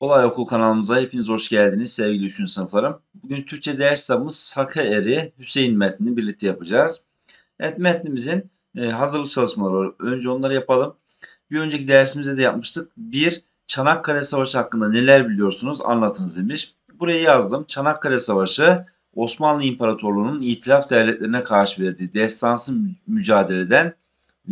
Olay Okul kanalımıza hepiniz hoş geldiniz sevgili 3. sınıflarım. Bugün Türkçe ders kitabımız Saka Eri Hüseyin metnini birlikte yapacağız. Evet metnimizin e, hazırlık çalışmaları önce onları yapalım. Bir önceki dersimizde de yapmıştık. Bir Çanakkale Savaşı hakkında neler biliyorsunuz anlatınız demiş. Buraya yazdım. Çanakkale Savaşı Osmanlı İmparatorluğu'nun itilaf devletlerine karşı verdiği destansı mücadeleden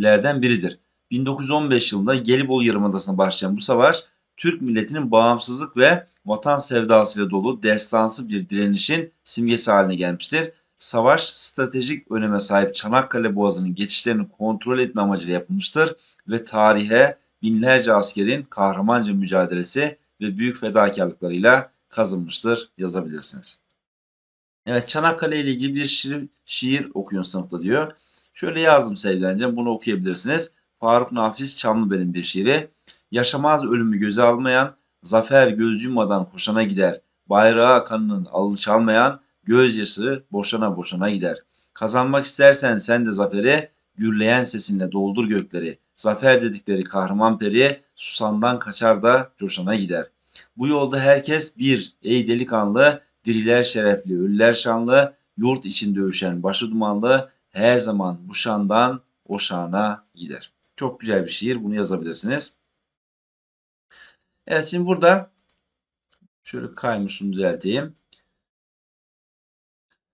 lerden biridir. 1915 yılında Gelibolu Yarımadası'na başlayan bu savaş Türk milletinin bağımsızlık ve vatan sevdasıyla dolu destansı bir direnişin simgesi haline gelmiştir. Savaş stratejik öneme sahip Çanakkale Boğazı'nın geçişlerini kontrol etme amacıyla yapılmıştır ve tarihe binlerce askerin kahramanca mücadelesi ve büyük fedakarlıklarıyla kazınmıştır yazabilirsiniz. Evet Çanakkale ile ilgili bir şiir, şiir okuyun sınıfta diyor. Şöyle yazdım sevgili bunu okuyabilirsiniz. Faruk Nafiz Çamlıbel'in bir şiiri. Yaşamaz ölümü göze almayan, zafer göz yummadan koşana gider. Bayrağı kanının alı çalmayan, gözyaşı boşana boşana gider. Kazanmak istersen sen de zaferi, gürleyen sesinle doldur gökleri. Zafer dedikleri kahraman peri, susandan kaçar da coşana gider. Bu yolda herkes bir, ey delikanlı, diriler şerefli, ölüler şanlı, yurt için dövüşen başı dumanlı, her zaman bu şandan o şana gider. Çok güzel bir şiir. Bunu yazabilirsiniz. Evet şimdi burada şöyle kaymışını düzelteyim.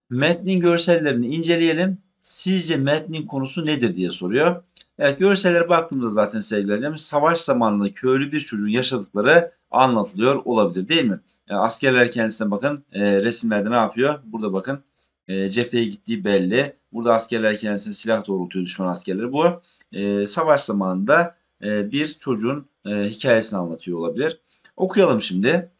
Metnin görsellerini inceleyelim. Sizce metnin konusu nedir diye soruyor. Evet görsellere baktığımızda zaten sevgilerim savaş zamanında köylü bir çocuğun yaşadıkları anlatılıyor olabilir değil mi? Yani e, askerler kendisine bakın e, resimlerde ne yapıyor? Burada bakın e, cepheye gittiği belli. Burada askerler kendisine silah doğrultuyor düşman askerleri bu e, savaş zamanında e, bir çocuğun e, hikayesini anlatıyor olabilir. Okuyalım şimdi.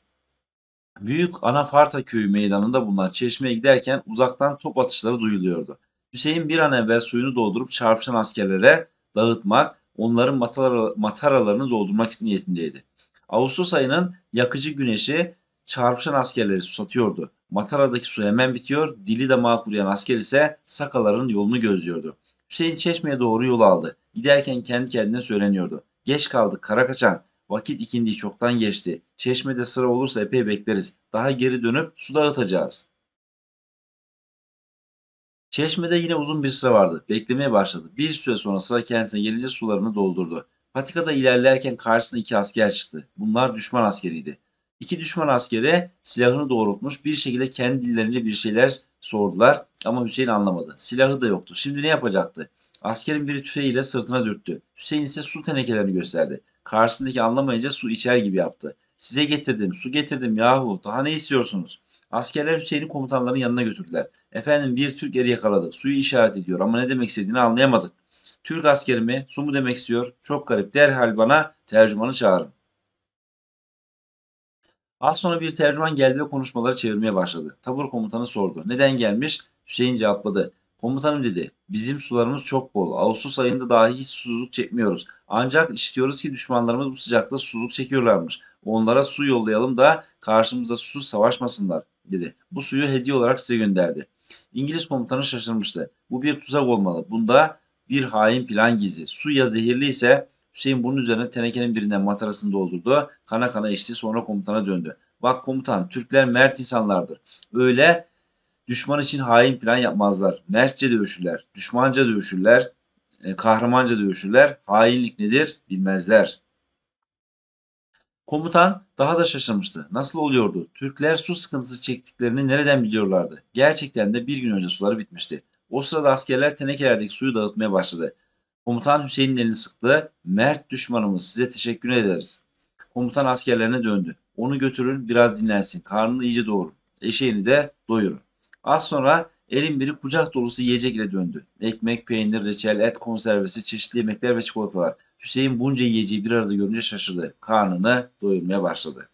Büyük Anafarta köyü meydanında bulunan çeşmeye giderken uzaktan top atışları duyuluyordu. Hüseyin bir an evvel suyunu doldurup çarpışan askerlere dağıtmak, onların mataralarını doldurmak niyetindeydi. Ağustos ayının yakıcı güneşi çarpışan askerleri susatıyordu. Mataradaki su hemen bitiyor, dili damağa kuruyan asker ise sakaların yolunu gözlüyordu. Hüseyin Çeşme'ye doğru yol aldı. Giderken kendi kendine söyleniyordu. Geç kaldık kara kaçan. Vakit ikindi çoktan geçti. Çeşmede sıra olursa epey bekleriz. Daha geri dönüp su dağıtacağız. Çeşmede yine uzun bir sıra vardı. Beklemeye başladı. Bir süre sonra sıra kendisine gelince sularını doldurdu. Patikada ilerlerken karşısına iki asker çıktı. Bunlar düşman askeriydi. İki düşman askere silahını doğrultmuş bir şekilde kendi dillerince bir şeyler sordular. Ama Hüseyin anlamadı. Silahı da yoktu. Şimdi ne yapacaktı? Askerin biri tüfeğiyle sırtına dürttü. Hüseyin ise su tenekelerini gösterdi. Karşısındaki anlamayınca su içer gibi yaptı. Size getirdim, su getirdim yahu. Daha ne istiyorsunuz? Askerler Hüseyin'i komutanların yanına götürdüler. Efendim bir Türk eri yakaladı. Suyu işaret ediyor ama ne demek istediğini anlayamadık. Türk askeri mi, su mu demek istiyor? Çok garip. Derhal bana tercümanı çağırın. Az sonra bir tercüman geldi ve konuşmaları çevirmeye başladı. Tabur komutanı sordu. Neden gelmiş? Hüseyin cevapladı. Komutanım dedi. Bizim sularımız çok bol. Ağustos ayında dahi hiç susuzluk çekmiyoruz. Ancak istiyoruz ki düşmanlarımız bu sıcakta susuzluk çekiyorlarmış. Onlara su yollayalım da karşımıza susuz savaşmasınlar dedi. Bu suyu hediye olarak size gönderdi. İngiliz komutanı şaşırmıştı. Bu bir tuzak olmalı. Bunda bir hain plan gizli. Su ya zehirli ise Hüseyin bunun üzerine tenekenin birinden matarasını doldurdu. Kana kana içti sonra komutana döndü. Bak komutan Türkler mert insanlardır. Öyle düşman için hain plan yapmazlar. Mertçe dövüşürler, düşmanca dövüşürler, e, kahramanca dövüşürler. Hainlik nedir bilmezler. Komutan daha da şaşırmıştı. Nasıl oluyordu? Türkler su sıkıntısı çektiklerini nereden biliyorlardı? Gerçekten de bir gün önce suları bitmişti. O sırada askerler tenekelerdeki suyu dağıtmaya başladı. Komutan Hüseyin'in elini sıktı. Mert düşmanımız size teşekkür ederiz. Komutan askerlerine döndü. Onu götürün biraz dinlensin. Karnını iyice doğurun. Eşeğini de doyurun. Az sonra elin biri kucak dolusu yiyecek ile döndü. Ekmek, peynir, reçel, et konservesi, çeşitli yemekler ve çikolatalar. Hüseyin bunca yiyeceği bir arada görünce şaşırdı. Karnını doyurmaya başladı.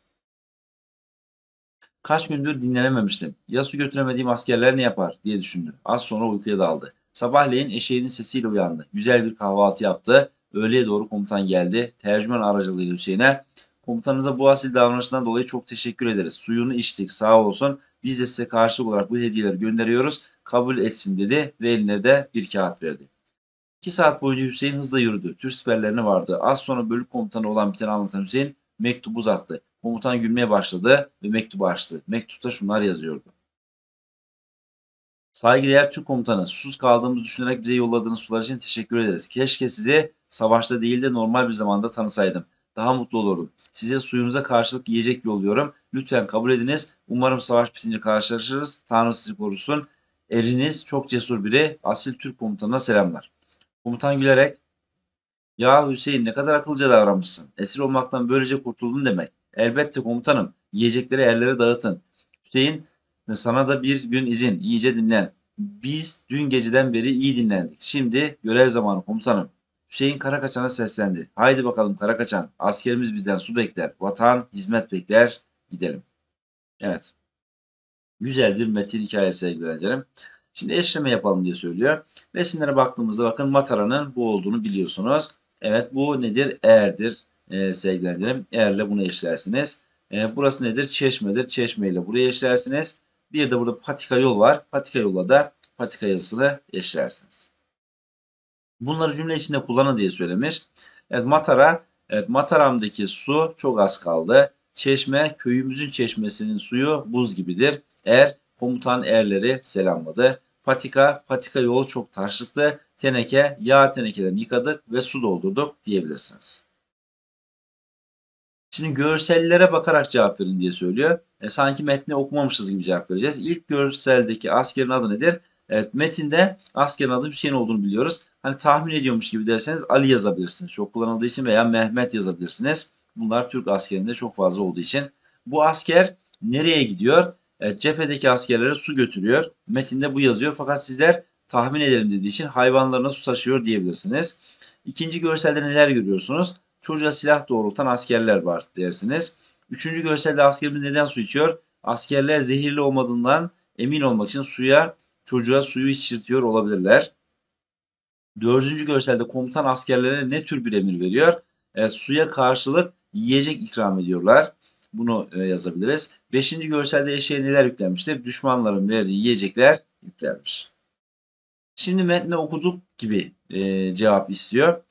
Kaç gündür dinlenememiştim. Ya su götüremediğim askerler ne yapar diye düşündü. Az sonra uykuya daldı. Sabahleyin eşeğinin sesiyle uyandı. Güzel bir kahvaltı yaptı. Öğleye doğru komutan geldi. Tercüman aracılığıyla Hüseyin'e komutanınıza bu asil davranışından dolayı çok teşekkür ederiz. Suyunu içtik sağ olsun. Biz de size karşılık olarak bu hediyeleri gönderiyoruz. Kabul etsin dedi ve eline de bir kağıt verdi. İki saat boyunca Hüseyin hızla yürüdü. Türk siperlerine vardı. Az sonra bölük komutanı olan biteni anlatan Hüseyin mektubu uzattı. Komutan gülmeye başladı ve mektubu açtı. Mektupta şunlar yazıyordu. Saygıdeğer Türk komutanı, susuz kaldığımızı düşünerek bize yolladığınız sular için teşekkür ederiz. Keşke sizi savaşta değil de normal bir zamanda tanısaydım. Daha mutlu olurdum. Size suyunuza karşılık yiyecek yolluyorum. Lütfen kabul ediniz. Umarım savaş bitince karşılaşırız. Tanrı sizi korusun. Eriniz çok cesur biri. Asil Türk komutanına selamlar. Komutan gülerek ya Hüseyin ne kadar akıllıca davranmışsın. Esir olmaktan böylece kurtuldun demek. Elbette komutanım. Yiyecekleri erlere dağıtın. Hüseyin sana da bir gün izin. iyice dinlen. Biz dün geceden beri iyi dinlendik. Şimdi görev zamanı komutanım. Hüseyin Karakaçan'a seslendi. Haydi bakalım Karakaçan. Askerimiz bizden su bekler. Vatan hizmet bekler. Gidelim. Evet. Güzel bir metin hikayesi sevgili Şimdi eşleme yapalım diye söylüyor. Resimlere baktığımızda bakın Matara'nın bu olduğunu biliyorsunuz. Evet bu nedir? Eğerdir e, sevgili öğrencilerim. bunu eşlersiniz. E, burası nedir? Çeşmedir. Çeşme ile buraya eşlersiniz. Bir de burada patika yol var. Patika yolla da patika yazısını eşlersiniz. Bunları cümle içinde kullanın diye söylemiş. Evet Matara, evet Mataram'daki su çok az kaldı. Çeşme, köyümüzün çeşmesinin suyu buz gibidir. Er, komutan erleri selamladı. Patika, patika yolu çok taşlıktı. Teneke, yağ tenekeden yıkadık ve su doldurduk diyebilirsiniz. Şimdi görsellere bakarak cevap verin diye söylüyor. E, sanki metni okumamışız gibi cevap vereceğiz. İlk görseldeki askerin adı nedir? Evet metinde askerin adı Hüseyin olduğunu biliyoruz. Hani tahmin ediyormuş gibi derseniz Ali yazabilirsiniz. Çok kullanıldığı için veya Mehmet yazabilirsiniz. Bunlar Türk askerinde çok fazla olduğu için. Bu asker nereye gidiyor? Evet, cephedeki askerlere su götürüyor. Metinde bu yazıyor fakat sizler tahmin edelim dediği için hayvanlarına su taşıyor diyebilirsiniz. İkinci görselde neler görüyorsunuz? Çocuğa silah doğrultan askerler var dersiniz. Üçüncü görselde askerimiz neden su içiyor? Askerler zehirli olmadığından emin olmak için suya çocuğa suyu içirtiyor olabilirler. Dördüncü görselde komutan askerlere ne tür bir emir veriyor? E, suya karşılık yiyecek ikram ediyorlar. Bunu e, yazabiliriz. Beşinci görselde eşeğe neler yüklenmiştir? Düşmanların verdiği yiyecekler yüklenmiş. Şimdi metni okuduk gibi e, cevap istiyor.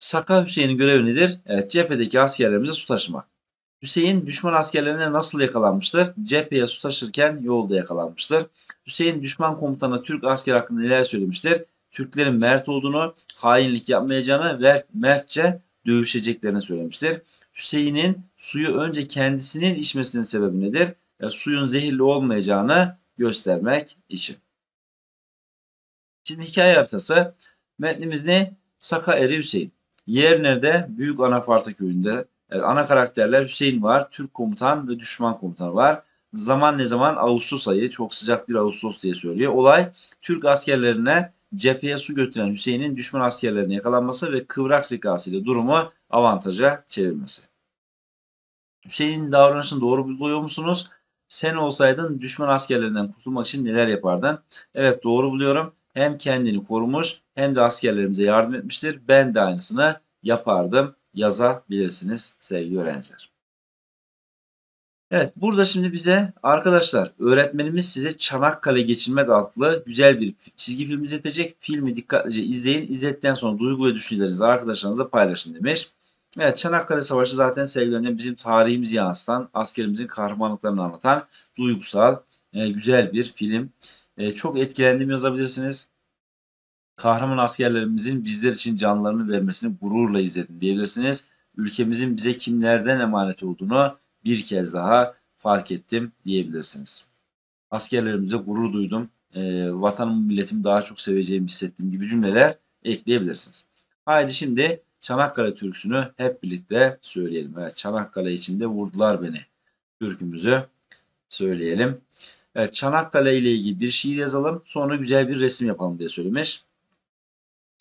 Saka Hüseyin'in görevi nedir? Evet cephedeki askerlerimize su taşımak. Hüseyin düşman askerlerine nasıl yakalanmıştır? Cepheye su taşırken yolda yakalanmıştır. Hüseyin düşman komutanına Türk asker hakkında neler söylemiştir? Türklerin mert olduğunu, hainlik yapmayacağını ve mertçe dövüşeceklerini söylemiştir. Hüseyin'in suyu önce kendisinin içmesinin sebebi nedir? E, suyun zehirli olmayacağını göstermek için. Şimdi hikaye haritası. Metnimiz ne? Saka Eri Hüseyin. Yer nerede? Büyük Anafarta köyünde. Evet, ana karakterler Hüseyin var, Türk komutan ve düşman komutan var. Zaman ne zaman? Ağustos ayı. Çok sıcak bir Ağustos diye söylüyor. Olay Türk askerlerine cepheye su götüren Hüseyin'in düşman askerlerine yakalanması ve kıvrak zekasıyla durumu avantaja çevirmesi. Hüseyin'in davranışını doğru buluyor musunuz? Sen olsaydın düşman askerlerinden kurtulmak için neler yapardın? Evet doğru buluyorum. Hem kendini korumuş hem de askerlerimize yardım etmiştir. Ben de aynısını yapardım yazabilirsiniz sevgili öğrenciler. Evet burada şimdi bize arkadaşlar öğretmenimiz size Çanakkale Geçilmez adlı güzel bir çizgi film izletecek. Filmi dikkatlice izleyin. İzledikten sonra duygu ve düşüncelerinizi arkadaşlarınızla paylaşın demiş. Evet Çanakkale Savaşı zaten sevgili bizim tarihimizi yansıtan, askerimizin kahramanlıklarını anlatan duygusal, e, güzel bir film. E, çok etkilendim yazabilirsiniz kahraman askerlerimizin bizler için canlarını vermesini gururla izledim diyebilirsiniz. Ülkemizin bize kimlerden emanet olduğunu bir kez daha fark ettim diyebilirsiniz. Askerlerimize gurur duydum. E, vatanımı milletimi daha çok seveceğimi hissettim gibi cümleler ekleyebilirsiniz. Haydi şimdi Çanakkale türküsünü hep birlikte söyleyelim. Evet Çanakkale içinde vurdular beni türkümüzü söyleyelim. Evet, Çanakkale ile ilgili bir şiir yazalım. Sonra güzel bir resim yapalım diye söylemiş.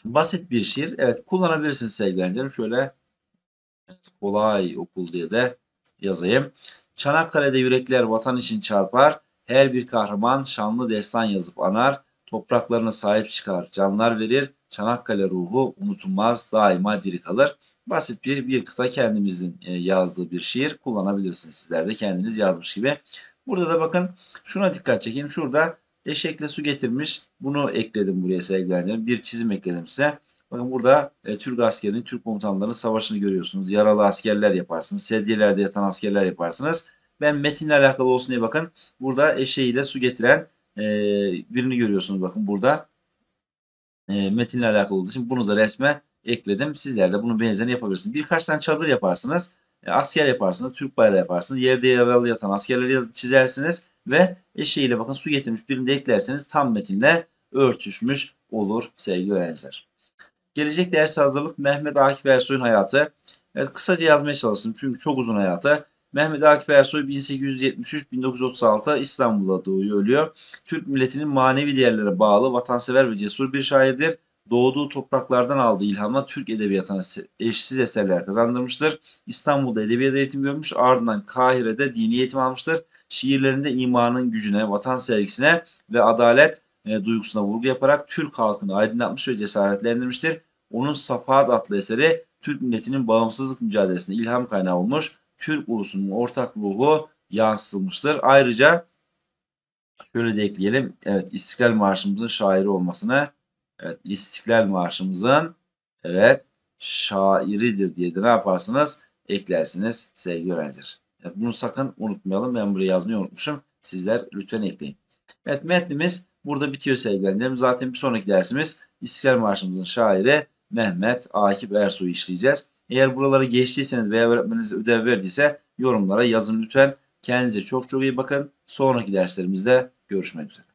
Basit bir şiir. Evet kullanabilirsiniz sevgili Şöyle kolay okul diye de yazayım. Çanakkale'de yürekler vatan için çarpar. Her bir kahraman şanlı destan yazıp anar. Topraklarına sahip çıkar, canlar verir. Çanakkale ruhu unutulmaz, daima diri kalır. Basit bir bir kıta kendimizin e, yazdığı bir şiir kullanabilirsiniz. Sizler de kendiniz yazmış gibi. Burada da bakın şuna dikkat çekeyim. Şurada Eşekle su getirmiş. Bunu ekledim buraya sevgilendirim. Bir çizim ekledim size. Bakın burada e, Türk askerinin, Türk komutanlarının savaşını görüyorsunuz. Yaralı askerler yaparsınız. Sedyelerde yatan askerler yaparsınız. Ben metinle alakalı olsun diye bakın. Burada eşeğiyle su getiren e, birini görüyorsunuz. Bakın burada e, metinle alakalı olduğu için bunu da resme ekledim. Sizler de bunun benzerini yapabilirsiniz. Birkaç tane çadır yaparsınız. E, asker yaparsınız. Türk bayrağı yaparsınız. Yerde yaralı yatan askerleri çizersiniz ve eşiğiyle bakın su getirmiş birini eklerseniz tam metinle örtüşmüş olur sevgili öğrenciler. Gelecek ders hazırlık Mehmet Akif Ersoy'un hayatı. Evet, kısaca yazmaya çalıştım çünkü çok uzun hayatı. Mehmet Akif Ersoy 1873-1936 İstanbul'da doğuyor ölüyor. Türk milletinin manevi değerlere bağlı, vatansever ve cesur bir şairdir. Doğduğu topraklardan aldığı ilhamla Türk edebiyatına eşsiz eserler kazandırmıştır. İstanbul'da edebiyat eğitim görmüş, ardından Kahire'de dini eğitim almıştır şiirlerinde imanın gücüne, vatan sevgisine ve adalet e, duygusuna vurgu yaparak Türk halkını aydınlatmış ve cesaretlendirmiştir. Onun Safahat adlı eseri Türk milletinin bağımsızlık mücadelesine ilham kaynağı olmuş. Türk ulusunun ortak ruhu yansıtılmıştır. Ayrıca şöyle de ekleyelim. Evet İstiklal Marşımızın şairi olmasına evet İstiklal Marşımızın evet şairidir diye de ne yaparsınız? Eklersiniz sevgili öğrenciler. Bunu sakın unutmayalım. Ben buraya yazmayı unutmuşum. Sizler lütfen ekleyin. Evet metnimiz burada bitiyor sevgilerim. Zaten bir sonraki dersimiz İstiklal Marşımızın şairi Mehmet Akif Ersoy'u işleyeceğiz. Eğer buraları geçtiyseniz veya öğretmeniniz ödev verdiyse yorumlara yazın lütfen. Kendinize çok çok iyi bakın. Sonraki derslerimizde görüşmek üzere.